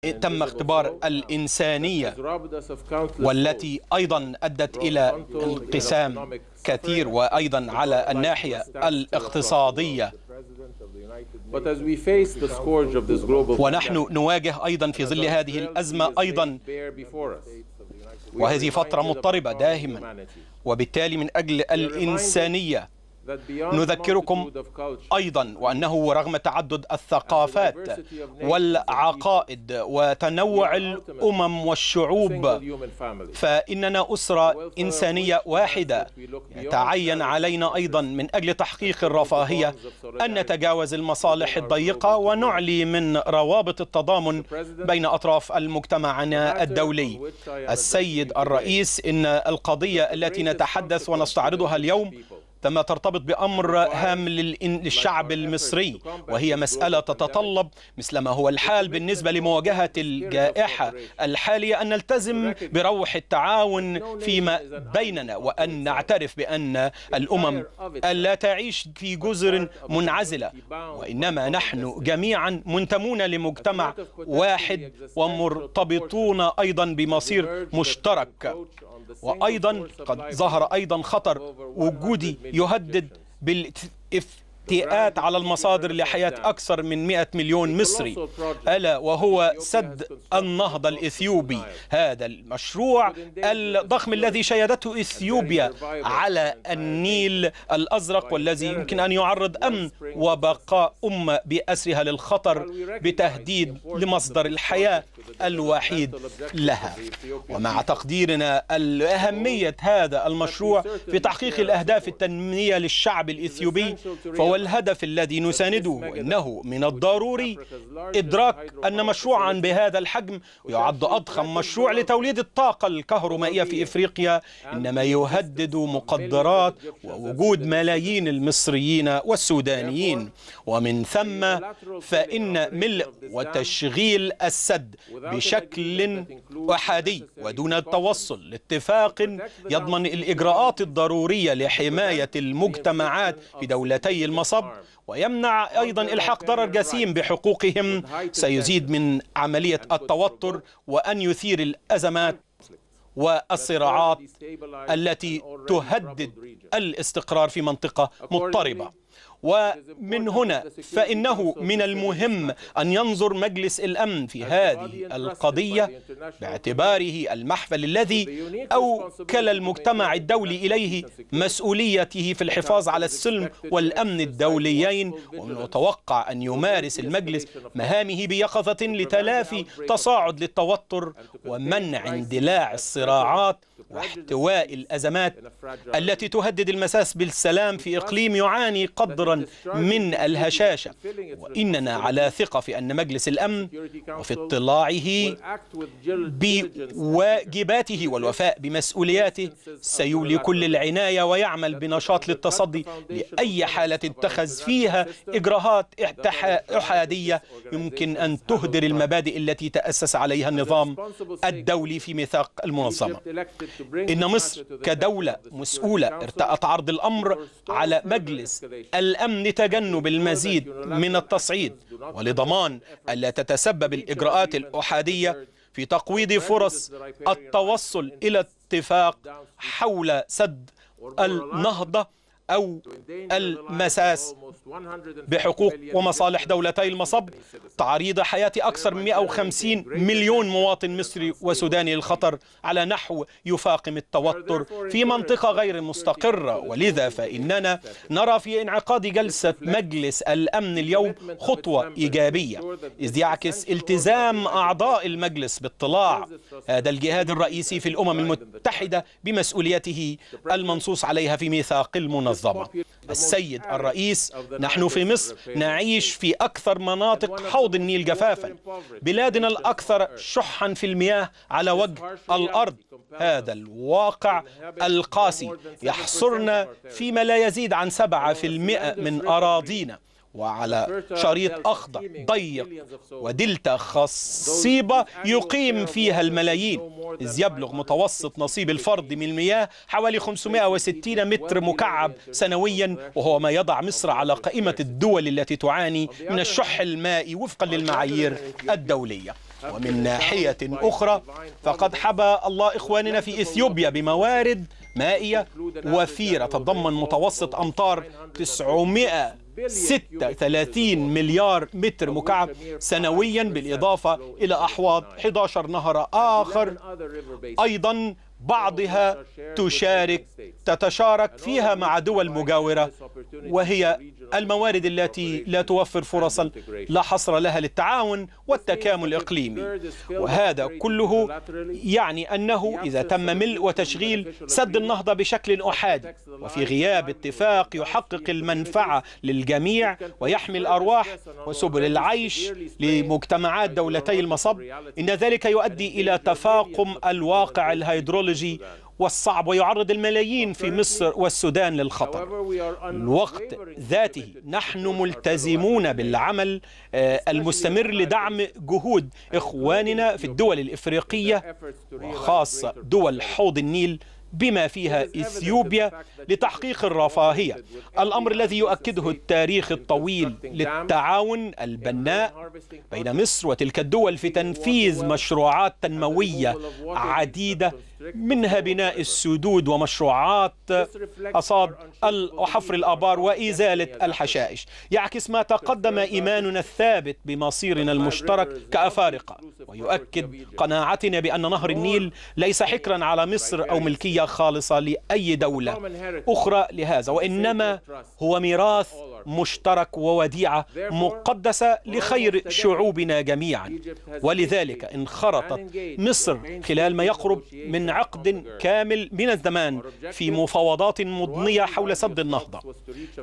تم اختبار uh, الإنسانية والتي أيضا أدت إلى انقسام كثير وأيضا على الناحية الاقتصادية ونحن نواجه أيضا في ظل هذه الأزمة أيضا وهذه فترة مضطربة داهما وبالتالي من أجل الإنسانية نذكركم أيضا وأنه رغم تعدد الثقافات والعقائد وتنوع الأمم والشعوب فإننا أسرة إنسانية واحدة يتعين علينا أيضا من أجل تحقيق الرفاهية أن نتجاوز المصالح الضيقة ونعلي من روابط التضامن بين أطراف المجتمعنا الدولي السيد الرئيس إن القضية التي نتحدث ونستعرضها اليوم تما ترتبط بأمر هام للشعب المصري وهي مسألة تتطلب مثل ما هو الحال بالنسبة لمواجهة الجائحة الحالية أن نلتزم بروح التعاون فيما بيننا وأن نعترف بأن الأمم ألا تعيش في جزر منعزلة وإنما نحن جميعا منتمون لمجتمع واحد ومرتبطون أيضا بمصير مشترك وأيضا قد ظهر أيضا خطر وجودي يهدد بالاف تئات على المصادر لحياة أكثر من 100 مليون مصري ألا وهو سد النهضة الإثيوبي هذا المشروع الضخم الذي شيدته إثيوبيا على النيل الأزرق والذي يمكن أن يعرض أمن وبقاء أمة بأسرها للخطر بتهديد لمصدر الحياة الوحيد لها ومع تقديرنا لأهمية هذا المشروع في تحقيق الأهداف التنمية للشعب الإثيوبي فهو والهدف الذي نسانده إنه من الضروري إدراك أن مشروعا بهذا الحجم يعد أضخم مشروع لتوليد الطاقة الكهرومائية في إفريقيا إنما يهدد مقدرات ووجود ملايين المصريين والسودانيين ومن ثم فإن ملء وتشغيل السد بشكل أحادي ودون التوصل لاتفاق يضمن الإجراءات الضرورية لحماية المجتمعات في دولتي المنطقة المصب ويمنع أيضا إلحاق ضرر جسيم بحقوقهم سيزيد من عملية التوتر وأن يثير الأزمات والصراعات التي تهدد الاستقرار في منطقة مضطربة ومن هنا فإنه من المهم أن ينظر مجلس الأمن في هذه القضية باعتباره المحفل الذي أوكل المجتمع الدولي إليه مسؤوليته في الحفاظ على السلم والأمن الدوليين ومن المتوقع أن يمارس المجلس مهامه بيقظة لتلافي تصاعد للتوتر ومنع اندلاع الصراعات واحتواء الأزمات التي تهدد المساس بالسلام في إقليم يعاني قدر من الهشاشة وإننا على ثقة في أن مجلس الأمن وفي اطلاعه بواجباته والوفاء بمسؤولياته سيولي كل العناية ويعمل بنشاط للتصدي لأي حالة اتخذ فيها إجراءات إحادية يمكن أن تهدر المبادئ التي تأسس عليها النظام الدولي في ميثاق المنظمة إن مصر كدولة مسؤولة ارتأت عرض الأمر على مجلس الأمن الأمن لتجنب المزيد من التصعيد ولضمان ألا تتسبب الإجراءات الأحادية في تقويض فرص التوصل إلى اتفاق حول سد النهضة أو المساس بحقوق ومصالح دولتي المصب تعريض حياة أكثر من 150 مليون مواطن مصري وسوداني للخطر على نحو يفاقم التوتر في منطقة غير مستقرة ولذا فإننا نرى في انعقاد جلسة مجلس الأمن اليوم خطوة إيجابية إذ يعكس التزام أعضاء المجلس باطلاع هذا الجهاد الرئيسي في الأمم المتحدة بمسؤوليته المنصوص عليها في ميثاق المنظمة منظمة السيد الرئيس نحن في مصر نعيش في أكثر مناطق حوض النيل جفافا بلادنا الأكثر شحا في المياه على وجه الأرض هذا الواقع القاسي يحصرنا فيما لا يزيد عن 7% من أراضينا وعلى uh, شريط أخضر ضيق ودلتا خصيبة يقيم فيها الملايين إذ يبلغ متوسط نصيب الفرد من المياه حوالي 560 متر مكعب سنويا وهو ما يضع مصر على قائمة الدول التي تعاني من الشح المائي وفقا للمعايير الدولية ومن ناحية أخرى فقد حبى الله إخواننا في إثيوبيا بموارد مائية وفيرة تتضمن متوسط أمطار 936 مليار متر مكعب سنويا بالإضافة إلى أحواض 11 نهر آخر أيضا بعضها تشارك تتشارك فيها مع دول مجاورة وهي الموارد التي لا توفر فرصا لا حصر لها للتعاون والتكامل الإقليمي وهذا كله يعني أنه إذا تم ملء وتشغيل سد النهضة بشكل أحادي وفي غياب اتفاق يحقق المنفعة للجميع ويحمي الأرواح وسبل العيش لمجتمعات دولتي المصب إن ذلك يؤدي إلى تفاقم الواقع الهيدرولوجي والصعب ويعرض الملايين في مصر والسودان للخطر الوقت ذاته نحن ملتزمون بالعمل آه، المستمر لدعم جهود إخواننا في الدول الإفريقية وخاصة دول حوض النيل بما فيها إثيوبيا لتحقيق الرفاهية الأمر الذي يؤكده التاريخ الطويل للتعاون البناء بين مصر وتلك الدول في تنفيذ مشروعات تنموية عديدة منها بناء السدود ومشروعات أصاد وحفر الآبار وإزالة الحشائش يعكس ما تقدم إيماننا الثابت بمصيرنا المشترك كأفارقة ويؤكد قناعتنا بأن نهر النيل ليس حكرا على مصر أو ملكية خالصة لأي دولة أخرى لهذا وإنما هو ميراث مشترك ووديعة مقدسة لخير شعوبنا جميعا ولذلك انخرطت مصر خلال ما يقرب من عقد كامل من الزمان في مفاوضات مضنية حول سد النهضة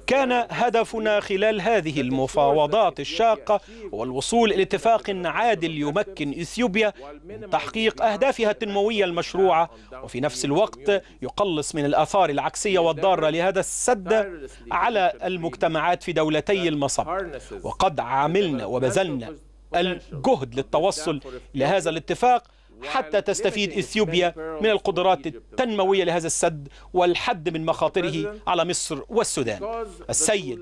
كان هدفنا خلال هذه المفاوضات الشاقة هو الوصول إلى اتفاق عادل يمكن إثيوبيا من تحقيق أهدافها التنموية المشروعة وفي نفس الوقت يقلص من الآثار العكسية والضارة لهذا السد على المجتمعات في دولتي المصب وقد عملنا وبذلنا الجهد للتوصل لهذا الاتفاق حتى تستفيد إثيوبيا من القدرات التنموية لهذا السد والحد من مخاطره على مصر والسودان السيد